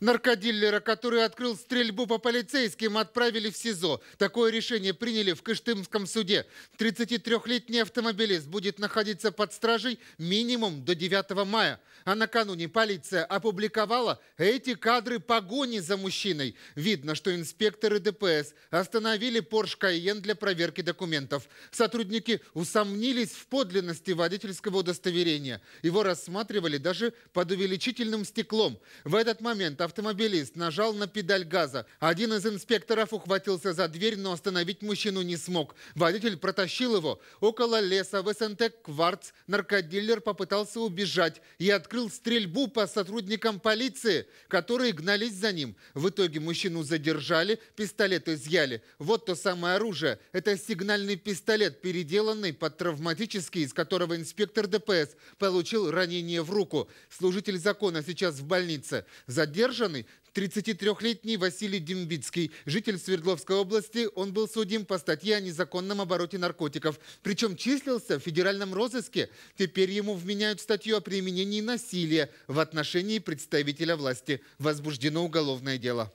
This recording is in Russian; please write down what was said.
Наркодиллера, который открыл стрельбу по полицейским, отправили в СИЗО. Такое решение приняли в Кыштымском суде. 33-летний автомобилист будет находиться под стражей минимум до 9 мая. А накануне полиция опубликовала эти кадры погони за мужчиной. Видно, что инспекторы ДПС остановили Porsche Cayenne для проверки документов. Сотрудники усомнились в подлинности водительского удостоверения. Его рассматривали даже под увеличительным стеклом. В этот момент Автомобилист нажал на педаль газа. Один из инспекторов ухватился за дверь, но остановить мужчину не смог. Водитель протащил его. Около леса в СНТ «Кварц» наркодилер попытался убежать и открыл стрельбу по сотрудникам полиции, которые гнались за ним. В итоге мужчину задержали, пистолет изъяли. Вот то самое оружие. Это сигнальный пистолет, переделанный под травматический, из которого инспектор ДПС получил ранение в руку. Служитель закона сейчас в больнице. Задержан задержаны 33-летний Василий Дембицкий, житель Свердловской области. Он был судим по статье о незаконном обороте наркотиков. Причем числился в федеральном розыске. Теперь ему вменяют статью о применении насилия в отношении представителя власти. Возбуждено уголовное дело.